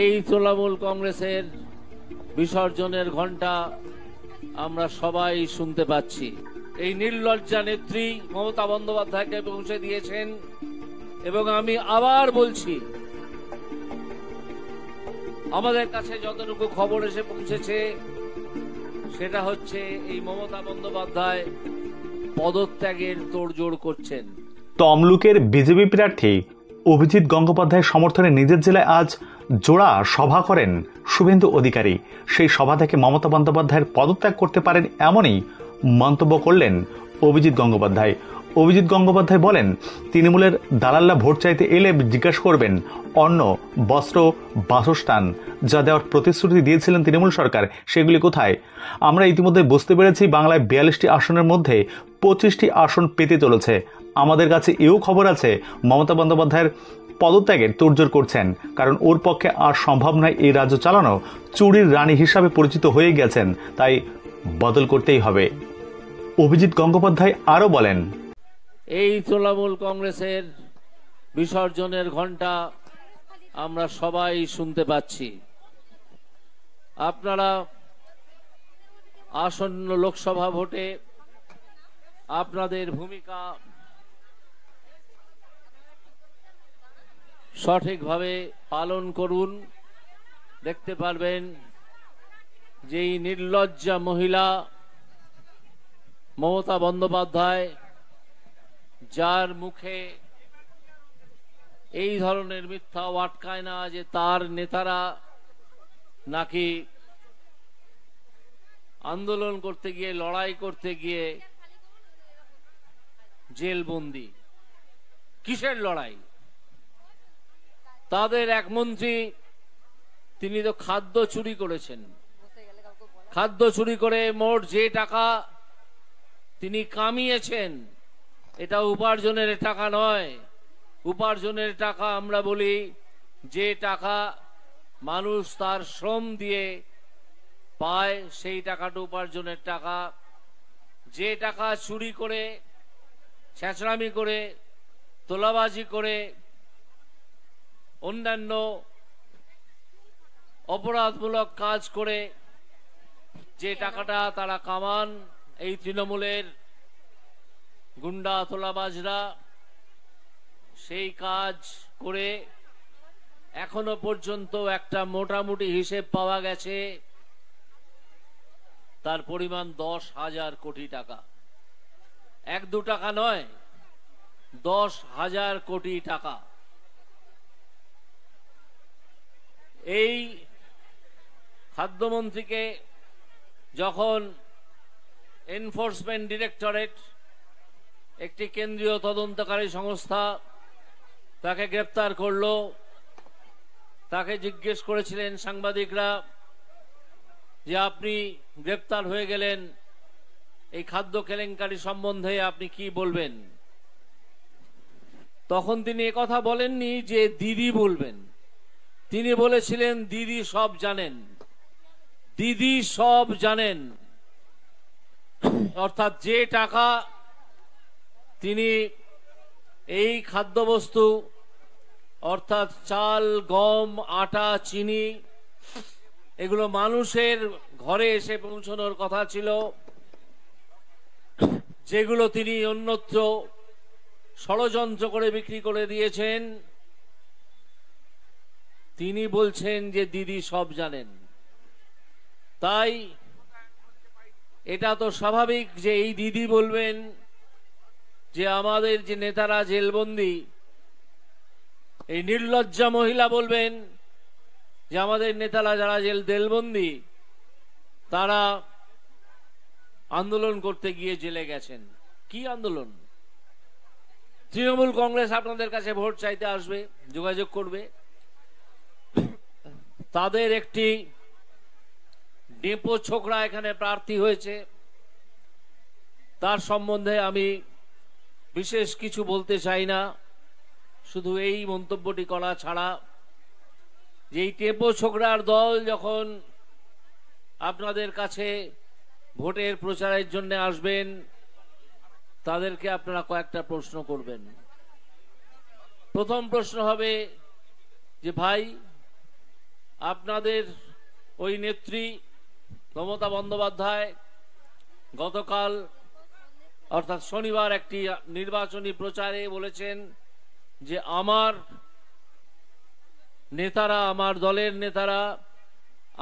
এই তৃণমূল কংগ্রেসের বিসর্জনের ঘণ্টা আমরা সবাই শুনতে পাচ্ছি এই নির্লজ্জা নেত্রী মমতা বন্দ্যোপাধ্যায়কে পৌঁছে দিয়েছেন এবং আমি আবার বলছি আমাদের কাছে যতটুকু খবর এসে পৌঁছেছে সেটা হচ্ছে এই মমতা বন্দ্যোপাধ্যায় পদত্যাগের তোড়জোড় করছেন তমলুকের বিজেপি প্রার্থী অভিজিৎ গঙ্গোপাধ্যায়ের সমর্থনে নিজের জেলায় আজ জোড়া সভা করেন শুভেন্দু অধিকারী সেই সভা থেকে মমতা বন্দ্যোপাধ্যায়ের পদত্যাগ করতে পারেন এমনই মন্তব্য করলেন অভিজিৎ গঙ্গোপাধ্যায় অভিজিৎ গঙ্গোপাধ্যায় বলেন তৃণমূলের দালাল্লা ভোট চাইতে এলে জিজ্ঞেস করবেন অন্ন বস্ত্র বাসস্থান যা দেওয়ার প্রতিশ্রুতি দিয়েছিলেন তৃণমূল সরকার সেগুলি কোথায় আমরা ইতিমধ্যে বুঝতে পেরেছি বাংলায় বিয়াল্লিশটি আসনের মধ্যে পঁচিশটি আসন পেতে চলেছে আমাদের কাছে এও খবর আছে মমতা বন্দ্যোপাধ্যায়ের পদত্যাগের তোরজোর করছেন কারণ ওর পক্ষে আর সম্ভব নয় এই রাজ্য চালানো চুরির রানী হিসাবে পরিচিত হয়ে গেছেন তাই বদল করতেই হবে অভিজিৎ গঙ্গোপাধ্যায় আরও বলেন এই তৃণমূল কংগ্রেসের বিসর্জনের ঘন্টা আমরা সবাই শুনতে পাচ্ছি আপনারা আসন্ন লোকসভা ভোটে আপনাদের ভূমিকা সঠিকভাবে পালন করুন দেখতে পারবেন যে এই নির্লজ্জা মহিলা মমতা বন্দ্যোপাধ্যায় যার মুখে এই ধরনের মিথ্যা আটকায় না যে তার নেতারা নাকি আন্দোলন করতে গিয়ে লড়াই করতে গিয়ে জেলবন্দি কিসের লড়াই তাদের এক মন্ত্রী তিনি তো খাদ্য চুরি করেছেন খাদ্য চুরি করে মোট যে টাকা তিনি কামিয়েছেন এটা উপার্জনের টাকা নয় উপার্জনের টাকা আমরা বলি যে টাকা মানুষ তার শ্রম দিয়ে পায় সেই টাকাটা উপার্জনের টাকা যে টাকা চুরি করে ছেঁচড়ামি করে তোলাবাজি করে অন্যান্য অপরাধমূলক কাজ করে যে টাকাটা তারা কামান এই তৃণমূলের গুন্ডা তোলাবাজরা সেই কাজ করে এখনো পর্যন্ত একটা মোটামুটি হিসেব পাওয়া গেছে তার পরিমাণ দশ হাজার কোটি টাকা এক দু টাকা নয় দশ হাজার কোটি টাকা এই খাদ্যমন্ত্রীকে যখন এনফোর্সমেন্ট ডিরেক্টরেট একটি কেন্দ্রীয় তদন্তকারী সংস্থা তাকে গ্রেপ্তার করল তাকে জিজ্ঞেস করেছিলেন সাংবাদিকরা যে আপনি গ্রেপ্তার হয়ে গেলেন এই খাদ্য কেলেঙ্কারি সম্বন্ধে আপনি কি বলবেন তখন তিনি কথা বলেননি যে দিদি বলবেন তিনি বলেছিলেন দিদি সব জানেন দিদি সব জানেন অর্থাৎ যে টাকা তিনি এই খাদ্যবস্তু অর্থাৎ চাল গম আটা চিনি এগুলো মানুষের ঘরে এসে পৌঁছানোর কথা ছিল যেগুলো তিনি অন্যত্র ষড়যন্ত্র করে বিক্রি করে দিয়েছেন তিনি বলছেন যে দিদি সব জানেন তাই এটা তো স্বাভাবিক যে এই দিদি বলবেন যে আমাদের যে নেতারা জেলবন্দি এই নির্লজ্জা মহিলা বলবেন যে আমাদের নেতারা যারা জেল জেলবন্দি তারা আন্দোলন করতে গিয়ে জেলে গেছেন কি আন্দোলন তৃণমূল কংগ্রেস আপনাদের কাছে ভোট চাইতে আসবে যোগাযোগ করবে তাদের একটি ডেপো ছোকরা এখানে প্রার্থী হয়েছে তার সম্বন্ধে আমি বিশেষ কিছু বলতে চাই না শুধু এই মন্তব্যটি করা ছাড়া যে এই টেপো ছোকরার দল যখন আপনাদের কাছে ভোটের প্রচারের জন্য আসবেন তাদেরকে আপনারা কয়েকটা প্রশ্ন করবেন প্রথম প্রশ্ন হবে যে ভাই আপনাদের ওই নেত্রী মমতা বন্দ্যোপাধ্যায় গতকাল অর্থাৎ শনিবার একটি নির্বাচনী প্রচারে বলেছেন যে আমার নেতারা আমার দলের নেতারা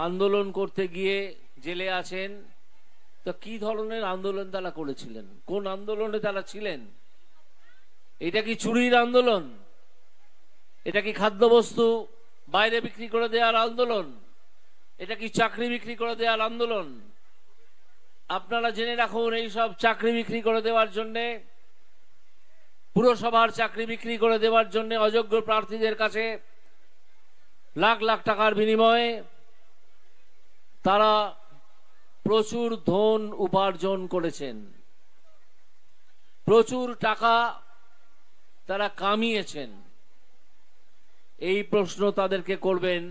আন্দোলন করতে গিয়ে জেলে আছেন তো কি ধরনের আন্দোলন তারা করেছিলেন কোন আন্দোলনে তারা ছিলেন এটা কি চুরির আন্দোলন এটা কি খাদ্যবস্তু বাইরে বিক্রি করে দেওয়ার আন্দোলন এটা কি চাকরি বিক্রি করে দেওয়ার আন্দোলন আপনারা জেনে রাখুন এই সব চাকরি বিক্রি করে দেওয়ার জন্যে পুরসভার চাকরি বিক্রি করে দেওয়ার জন্য অযোগ্য প্রার্থীদের কাছে লাখ লাখ টাকার বিনিময়ে তারা প্রচুর ধন উপার্জন করেছেন প্রচুর টাকা তারা কামিয়েছেন এই প্রশ্ন তাদেরকে করবেন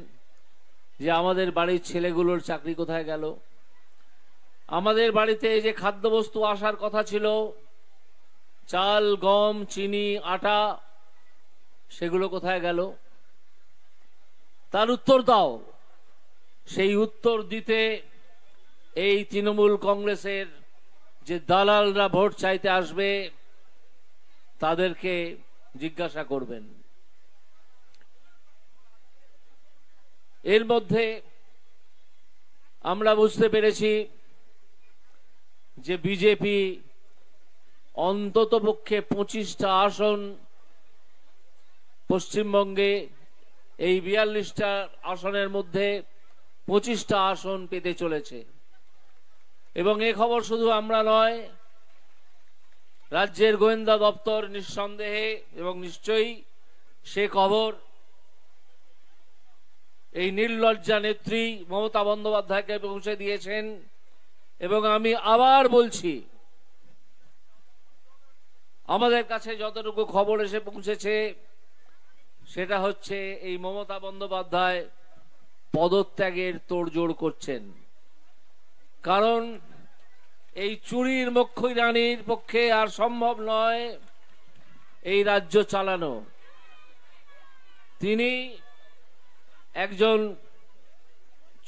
যে আমাদের বাড়ির ছেলেগুলোর চাকরি কোথায় গেল আমাদের বাড়িতে যে খাদ্যবস্তু আসার কথা ছিল চাল গম চিনি আটা সেগুলো কোথায় গেল তার উত্তর দাও সেই উত্তর দিতে এই তৃণমূল কংগ্রেসের যে দালালরা ভোট চাইতে আসবে তাদেরকে জিজ্ঞাসা করবেন এর মধ্যে আমরা বুঝতে পেরেছি যে বিজেপি অন্ততপক্ষে পঁচিশটা আসন পশ্চিমবঙ্গে এই বিয়াল্লিশটা আসনের মধ্যে পঁচিশটা আসন পেতে চলেছে এবং এ খবর শুধু আমরা নয় রাজ্যের গোয়েন্দা দপ্তর নিঃসন্দেহে এবং নিশ্চয়ই সে খবর এই নির্লজ্জা নেত্রী মমতা বন্দ্যোপাধ্যায়কে পৌঁছে দিয়েছেন এবং আমি আবার বলছি আমাদের কাছে যতটুকু খবর এসে পৌঁছেছে সেটা হচ্ছে এই মমতা বন্দ্যোপাধ্যায় পদত্যাগের তোড়জোড় করছেন কারণ এই চুরির মুখ্য রানীর পক্ষে আর সম্ভব নয় এই রাজ্য চালানো তিনি একজন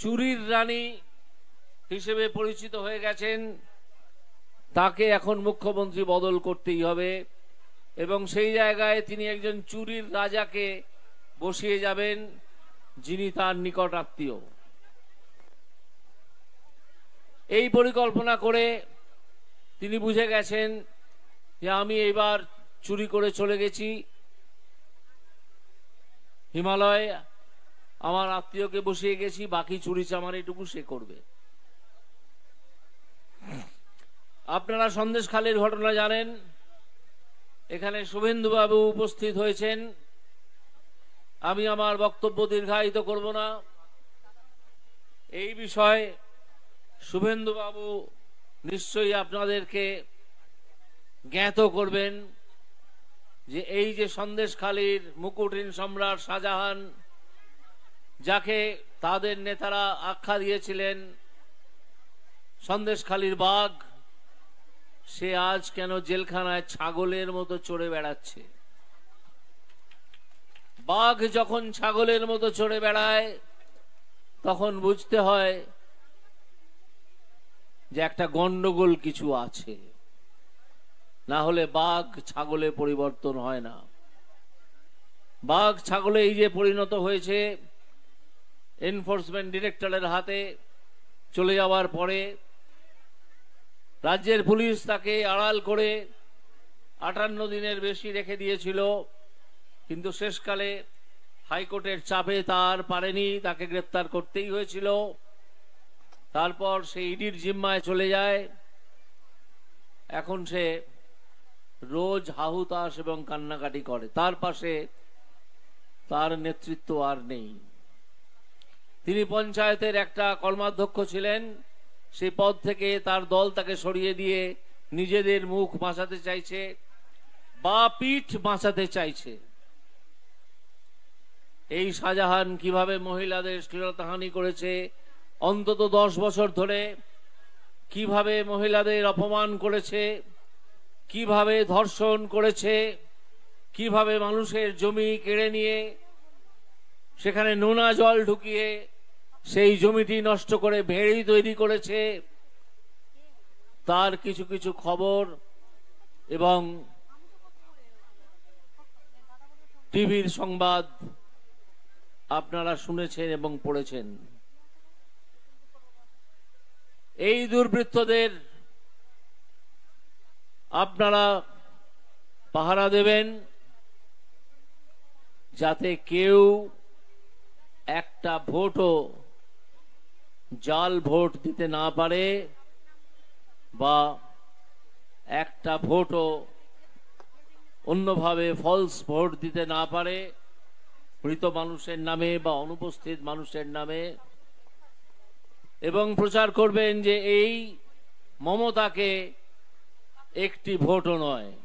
চুরির রানী হিসেবে পরিচিত হয়ে গেছেন তাকে এখন মুখ্যমন্ত্রী বদল করতেই হবে এবং সেই জায়গায় তিনি একজন চুরির রাজাকে বসিয়ে যাবেন যিনি তার নিকট আত্মীয় এই পরিকল্পনা করে তিনি বুঝে গেছেন যে আমি এবার চুরি করে চলে গেছি হিমালয় আমার আত্মীয়কে বসিয়ে গেছি বাকি চুরি চামার এটুকু সে করবে আপনারা সন্দেশ খালের ঘটনা জানেন এখানে শুভেন্দুবাবু উপস্থিত হয়েছেন আমি আমার বক্তব্য দীর্ঘায়িত করব না এই বিষয়ে শুভেন্দুবাবু নিশ্চয়ই আপনাদেরকে জ্ঞাত করবেন যে এই যে সন্দেশখালীর মুকুটিন সম্রাট শাহজাহান যাকে তাদের নেতারা আখ্যা দিয়েছিলেন সন্দেশখালির বাঘ সে আজ কেন জেলখানায় ছাগলের মতো চড়ে বেড়াচ্ছে বাঘ যখন ছাগলের মতো চড়ে বেড়ায় তখন বুঝতে হয় যে একটা গন্ডগোল কিছু আছে না হলে বাঘ ছাগলে পরিবর্তন হয় না বাঘ ছাগলে এই যে পরিণত হয়েছে এনফোর্সমেন্ট ডিরেক্টরের হাতে চলে যাওয়ার পরে রাজ্যের পুলিশ তাকে আড়াল করে আটান্ন দিনের বেশি রেখে দিয়েছিল কিন্তু শেষকালে হাইকোর্টের চাপে তার পারেনি তাকে গ্রেপ্তার করতেই হয়েছিল তারপর সে ইডির জিম্মায় চলে যায় এখন সে রোজ হাহুতাস এবং কান্নাকাটি করে তার পাশে তার নেতৃত্ব আর নেই তিনি পঞ্চায়েতের একটা কর্মাধ্যক্ষ ছিলেন সেই পদ থেকে তার দল তাকে সরিয়ে দিয়ে নিজেদের মুখ বাঁচাতে চাইছে বা পিঠ বাঁচাতে চাইছে এই শাহজাহান কিভাবে মহিলাদের শ্লীলতাহানি করেছে অন্তত দশ বছর ধরে কিভাবে মহিলাদের অপমান করেছে কিভাবে ধর্ষণ করেছে কিভাবে মানুষের জমি কেড়ে নিয়ে সেখানে নোনা জল ঢুকিয়ে সেই জমিটি নষ্ট করে ভেড়ি তৈরি করেছে তার কিছু কিছু খবর এবং টিভির সংবাদ আপনারা শুনেছেন এবং পড়েছেন এই দুর্বৃত্তদের আপনারা পাহারা দেবেন যাতে কেউ একটা ভোটও জাল ভোট দিতে না পারে বা একটা ভোটও অন্যভাবে ফলস ভোট দিতে না পারে মৃত মানুষের নামে বা অনুপস্থিত মানুষের নামে এবং প্রচার করবেন যে এই মমতাকে একটি ভোটও নয়